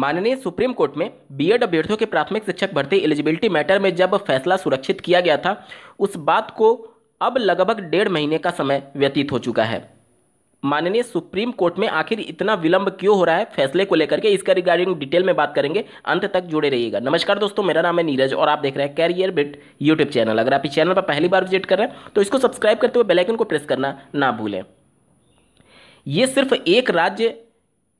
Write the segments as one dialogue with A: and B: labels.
A: माननीय supreme court में BEd अभ्यर्थियों के प्राथमिक शिक्षक भर्ती एलिजिबिलिटी मैटर में जब फैसला सुरक्षित किया गया था उस बात को अब लगभग डेढ़ महीने का समय व्यतीत हो चुका है माननीय सुप्रीम कोर्ट में आखिर इतना विलंब क्यों हो रहा है फैसले को लेकर के इसका रिगार्डिंग डिटेल में बात करेंगे अंत तक जुड़े रहिएगा नमस्कार दोस्तों मेरा नाम है नीरज और आप देख रहे हैं कैरियर बिट यूट्यूब चैनल अगर आप इस चैनल पर पहली बार विजिट कर रहे हैं तो इसको सब्सक्राइब करते हुए बेलाइकन को प्रेस करना ना भूलें ये सिर्फ एक राज्य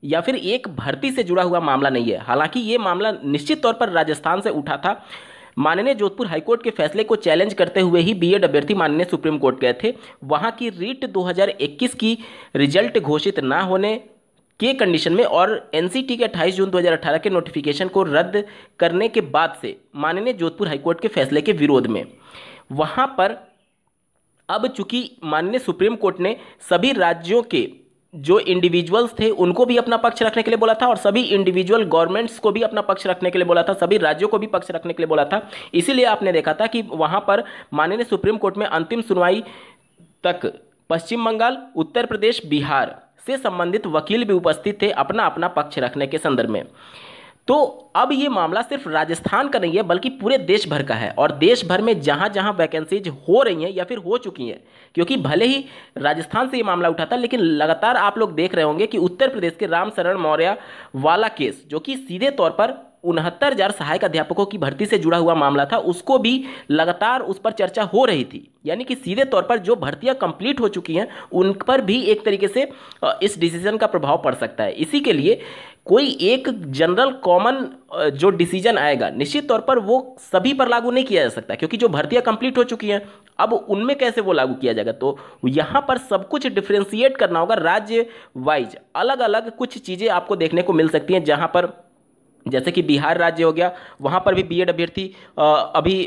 A: या फिर एक भर्ती से जुड़ा हुआ मामला नहीं है हालांकि ये मामला निश्चित तौर पर राजस्थान से उठा था माननीय जोधपुर हाईकोर्ट के फैसले को चैलेंज करते हुए ही बी एड अभ्यर्थी माननीय सुप्रीम कोर्ट गए थे वहाँ की रीट 2021 की रिजल्ट घोषित ना होने के कंडीशन में और एन के 28 जून 2018 के नोटिफिकेशन को रद्द करने के बाद से माननीय जोधपुर हाईकोर्ट के फैसले के विरोध में वहाँ पर अब चूंकि माननीय सुप्रीम कोर्ट ने सभी राज्यों के जो इंडिविजुअल्स थे उनको भी अपना पक्ष रखने के लिए बोला था और सभी इंडिविजुअल गवर्नमेंट्स को भी अपना पक्ष रखने के लिए बोला था सभी राज्यों को भी पक्ष रखने के लिए बोला था इसीलिए आपने देखा था कि वहाँ पर माननीय सुप्रीम कोर्ट में अंतिम सुनवाई तक पश्चिम बंगाल उत्तर प्रदेश बिहार से संबंधित वकील भी उपस्थित थे अपना अपना पक्ष रखने के संदर्भ में तो अब ये मामला सिर्फ राजस्थान का नहीं है बल्कि पूरे देश भर का है और देश भर में जहाँ जहाँ वैकेंसीज हो रही हैं या फिर हो चुकी हैं क्योंकि भले ही राजस्थान से ये मामला उठा था लेकिन लगातार आप लोग देख रहे होंगे कि उत्तर प्रदेश के राम शरण मौर्य वाला केस जो कि सीधे तौर पर उनहत्तर हजार सहायक अध्यापकों की भर्ती से जुड़ा हुआ मामला था उसको भी लगातार उस पर चर्चा हो रही थी यानी कि सीधे तौर पर जो भर्तियां कंप्लीट हो चुकी हैं उन पर भी एक तरीके से इस डिसीजन का प्रभाव पड़ सकता है इसी के लिए कोई एक जनरल कॉमन जो डिसीजन आएगा निश्चित तौर पर वो सभी पर लागू नहीं किया जा सकता क्योंकि जो भर्तियां कंप्लीट हो चुकी हैं अब उनमें कैसे वो लागू किया जाएगा तो यहाँ पर सब कुछ डिफ्रेंशिएट करना होगा राज्य वाइज अलग अलग कुछ चीज़ें आपको देखने को मिल सकती हैं जहाँ पर जैसे कि बिहार राज्य हो गया वहाँ पर भी बीएड अभ्यर्थी अभी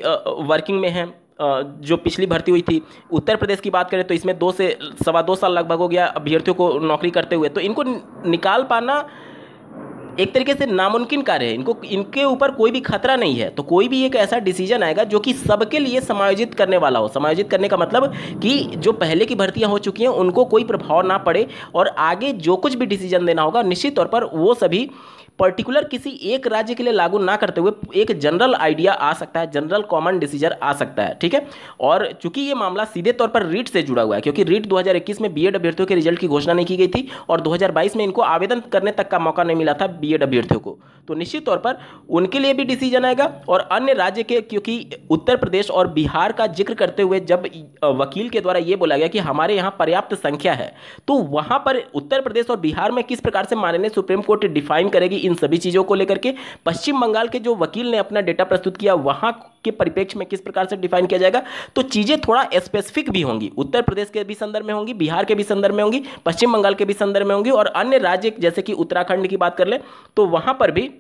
A: वर्किंग में हैं जो पिछली भर्ती हुई थी उत्तर प्रदेश की बात करें तो इसमें दो से सवा दो साल लगभग हो गया अभ्यर्थियों को नौकरी करते हुए तो इनको निकाल पाना एक तरीके से नामुमकिन कार्य है इनको इनके ऊपर कोई भी खतरा नहीं है तो कोई भी एक ऐसा डिसीजन आएगा जो कि सबके लिए समायोजित करने वाला हो समायोजित करने का मतलब कि जो पहले की भर्तियां हो चुकी हैं उनको कोई प्रभाव ना पड़े और आगे जो कुछ भी डिसीजन देना होगा निश्चित तौर पर वो सभी पर्टिकुलर किसी एक राज्य के लिए लागू ना करते हुए एक जनरल आइडिया आ सकता है जनरल कॉमन डिसीजन आ सकता है ठीक है और चूंकि ये मामला सीधे तौर पर रीट से जुड़ा हुआ है क्योंकि रीट 2021 में बीएड अभ्यर्थियों के रिजल्ट की घोषणा नहीं की गई थी और 2022 में इनको आवेदन करने तक का मौका नहीं मिला था बी एड अभ्यर्थियों को तो निश्चित तौर पर उनके लिए भी डिसीजन आएगा और अन्य राज्य के क्योंकि उत्तर प्रदेश और बिहार का जिक्र करते हुए जब वकील के द्वारा ये बोला गया कि हमारे यहाँ पर्याप्त संख्या है तो वहाँ पर उत्तर प्रदेश और बिहार में किस प्रकार से माननीय सुप्रीम कोर्ट डिफाइन करेगी इन सभी चीज़ों को लेकर के पश्चिम बंगाल के जो वकील ने अपना डेटा प्रस्तुत किया वहाँ के परिप्रेक्ष्य में किस प्रकार से डिफाइन किया जाएगा तो चीज़ें थोड़ा स्पेसिफिक भी होंगी उत्तर प्रदेश के भी संदर्भ में होंगी बिहार के भी संदर्भ में होंगी पश्चिम बंगाल के भी संदर्भ में होंगी और अन्य राज्य जैसे कि उत्तराखंड की बात कर लें तो वहाँ पर भी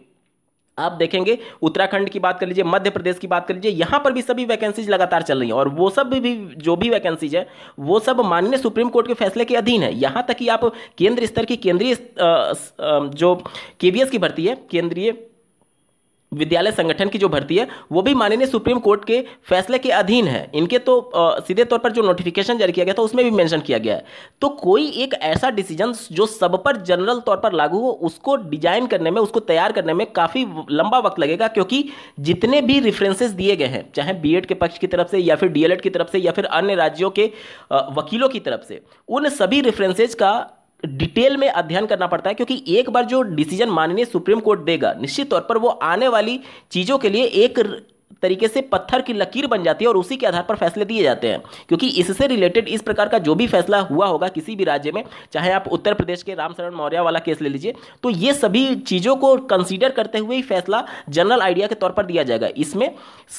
A: आप देखेंगे उत्तराखंड की बात कर लीजिए मध्य प्रदेश की बात कर लीजिए यहाँ पर भी सभी वैकेंसीज लगातार चल रही हैं और वो सब भी जो भी वैकेंसीज है वो सब माननीय सुप्रीम कोर्ट के फैसले के अधीन है यहाँ तक कि आप केंद्र स्तर की केंद्रीय जो के की भर्ती है केंद्रीय विद्यालय संगठन की जो भर्ती है वो भी माननीय सुप्रीम कोर्ट के फैसले के अधीन है इनके तो आ, सीधे तौर पर जो नोटिफिकेशन जारी किया गया था उसमें भी मेंशन किया गया है तो कोई एक ऐसा डिसीजन जो सब पर जनरल तौर पर लागू हो उसको डिजाइन करने में उसको तैयार करने में काफ़ी लंबा वक्त लगेगा क्योंकि जितने भी रेफरेंसेज दिए गए हैं चाहे बी के पक्ष की तरफ से या फिर डी की तरफ से या फिर अन्य राज्यों के वकीलों की तरफ से उन सभी रेफरेंसेज का डिटेल में अध्ययन करना पड़ता है क्योंकि एक बार जो डिसीजन माननीय सुप्रीम कोर्ट देगा निश्चित तौर पर वो आने वाली चीज़ों के लिए एक तरीके से पत्थर की लकीर बन जाती है और उसी के आधार पर फैसले दिए जाते हैं क्योंकि इससे रिलेटेड इस प्रकार का जो भी फैसला हुआ होगा किसी भी राज्य में चाहे आप उत्तर प्रदेश के रामशरण मौर्य वाला केस ले लीजिए तो ये सभी चीज़ों को कंसीडर करते हुए ही फैसला जनरल आइडिया के तौर पर दिया जाएगा इसमें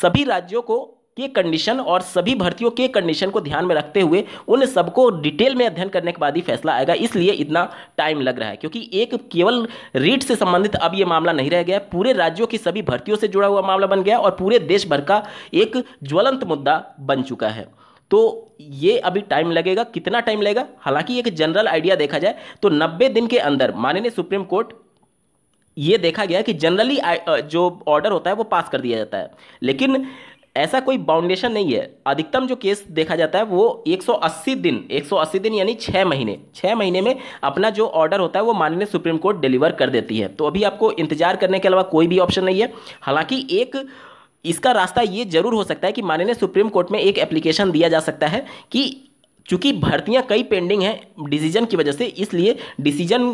A: सभी राज्यों को के कंडीशन और सभी भर्तियों के कंडीशन को ध्यान में रखते हुए उन सबको डिटेल में अध्ययन करने के बाद ही फैसला आएगा इसलिए इतना टाइम लग रहा है क्योंकि एक केवल रीट से संबंधित अब ये मामला नहीं रह गया पूरे राज्यों की सभी भर्तियों से जुड़ा हुआ मामला बन गया और पूरे देश भर का एक ज्वलंत मुद्दा बन चुका है तो ये अभी टाइम लगेगा कितना टाइम लगेगा हालांकि एक जनरल आइडिया देखा जाए तो 90 दिन के अंदर माननीय सुप्रीम कोर्ट ये देखा गया कि जनरली जो ऑर्डर होता है वो पास कर दिया जाता है लेकिन ऐसा कोई बाउंडेशन नहीं है अधिकतम जो केस देखा जाता है वो 180 दिन 180 दिन यानी छः महीने छः महीने में अपना जो ऑर्डर होता है वो माननीय सुप्रीम कोर्ट डिलीवर कर देती है तो अभी आपको इंतजार करने के अलावा कोई भी ऑप्शन नहीं है हालांकि एक इसका रास्ता ये जरूर हो सकता है कि माननीय सुप्रीम कोर्ट में एक एप्लीकेशन दिया जा सकता है कि चूँकि भर्तियाँ कई पेंडिंग हैं डिसीजन की वजह से इसलिए डिसीजन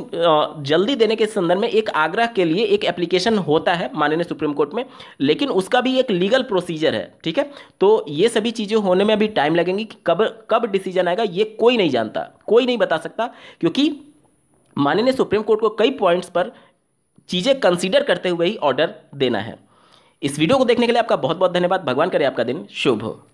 A: जल्दी देने के संदर्भ में एक आग्रह के लिए एक एप्लीकेशन होता है माननीय सुप्रीम कोर्ट में लेकिन उसका भी एक लीगल प्रोसीजर है ठीक है तो ये सभी चीज़ें होने में अभी टाइम लगेंगी कि कब कब डिसीजन आएगा ये कोई नहीं जानता कोई नहीं बता सकता क्योंकि माननीय सुप्रीम कोर्ट को कई पॉइंट्स पर चीज़ें कंसिडर करते हुए ही ऑर्डर देना है इस वीडियो को देखने के लिए आपका बहुत बहुत धन्यवाद भगवान करे आपका दिन शुभ हो